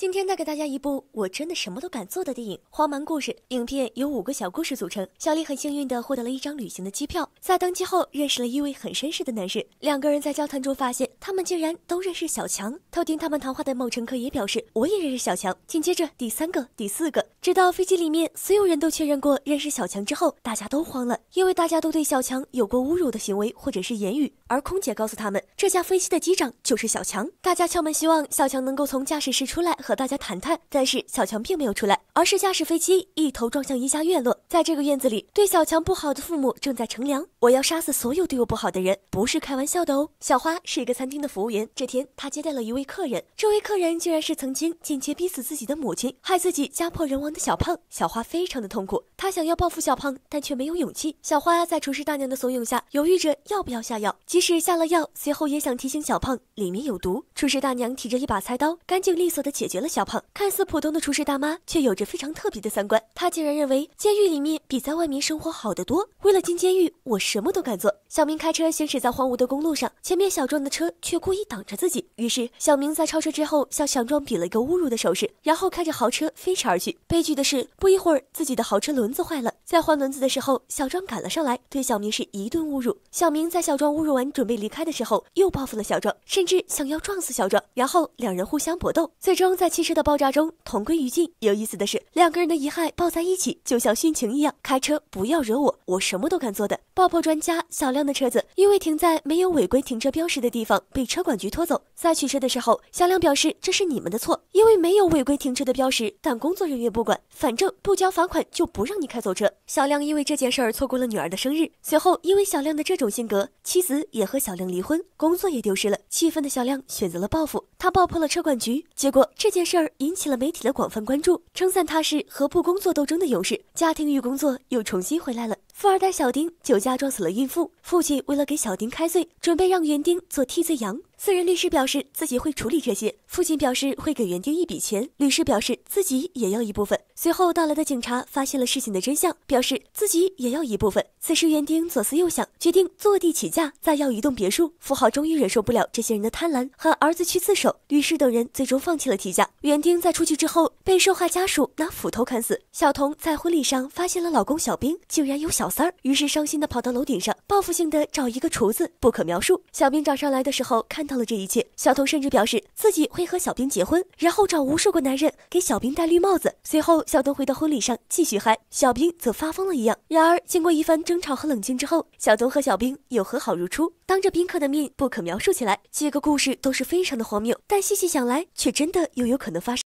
今天带给大家一部我真的什么都敢做的电影《花蛮故事》。影片由五个小故事组成。小丽很幸运地获得了一张旅行的机票，在登机后认识了一位很绅士的男士。两个人在交谈中发现，他们竟然都认识小强。偷听他们谈话的某乘客也表示，我也认识小强。紧接着第三个、第四个，直到飞机里面所有人都确认过认识小强之后，大家都慌了，因为大家都对小强有过侮辱的行为或者是言语。而空姐告诉他们，这架飞机的机长就是小强。大家敲门，希望小强能够从驾驶室出来。和大家谈谈，但是小强并没有出来，而是驾驶飞机一头撞向一家院落。在这个院子里，对小强不好的父母正在乘凉。我要杀死所有对我不好的人，不是开玩笑的哦。小花是一个餐厅的服务员，这天她接待了一位客人，这位客人竟然是曾经间接逼死自己的母亲，害自己家破人亡的小胖。小花非常的痛苦，她想要报复小胖，但却没有勇气。小花在厨师大娘的怂恿下，犹豫着要不要下药，即使下了药，随后也想提醒小胖里面有毒。厨师大娘提着一把菜刀，干净利索的解决。了小胖看似普通的厨师大妈，却有着非常特别的三观。她竟然认为监狱里面比在外面生活好得多。为了进监狱，我什么都敢做。小明开车行驶在荒芜的公路上，前面小壮的车却故意挡着自己。于是小明在超车之后，向小壮比了一个侮辱的手势，然后开着豪车飞驰而去。悲剧的是，不一会儿自己的豪车轮子坏了，在换轮子的时候，小壮赶了上来，对小明是一顿侮辱。小明在小壮侮辱完准备离开的时候，又报复了小壮，甚至想要撞死小壮，然后两人互相搏斗，最终在。汽车的爆炸中同归于尽。有意思的是，两个人的遗骸抱在一起，就像殉情一样。开车不要惹我，我什么都敢做的。爆破专家小亮的车子因为停在没有违规停车标识的地方被车管局拖走，在取车的时候，小亮表示这是你们的错，因为没有违规停车的标识，但工作人员不管，反正不交罚款就不让你开走车。小亮因为这件事儿错过了女儿的生日，随后因为小亮的这种性格，妻子也和小亮离婚，工作也丢失了。气愤的小亮选择了报复，他爆破了车管局，结果这件事儿引起了媒体的广泛关注，称赞他是和不工作斗争的勇士，家庭与工作又重新回来了。富二代小丁酒驾撞死了孕妇，父亲为了给小丁开罪，准备让园丁做替罪羊。私人律师表示自己会处理这些，父亲表示会给园丁一笔钱，律师表示自己也要一部分。随后到来的警察发现了事情的真相，表示自己也要一部分。此时园丁左思右想，决定坐地起价，再要一栋别墅。富豪终于忍受不了这些人的贪婪，喊儿子去自首。律师等人最终放弃了提价。园丁在出去之后被受害家属拿斧头砍死。小童在婚礼上发现了老公小兵竟然有小三儿，于是伤心的跑到楼顶上，报复性的找一个厨子，不可描述。小兵找上来的时候看。到了这一切，小童甚至表示自己会和小兵结婚，然后找无数个男人给小兵戴绿帽子。随后，小童回到婚礼上继续嗨，小兵则发疯了一样。然而，经过一番争吵和冷静之后，小童和小兵又和好如初，当着宾客的面不可描述起来。几个故事都是非常的荒谬，但细细想来，却真的又有可能发生。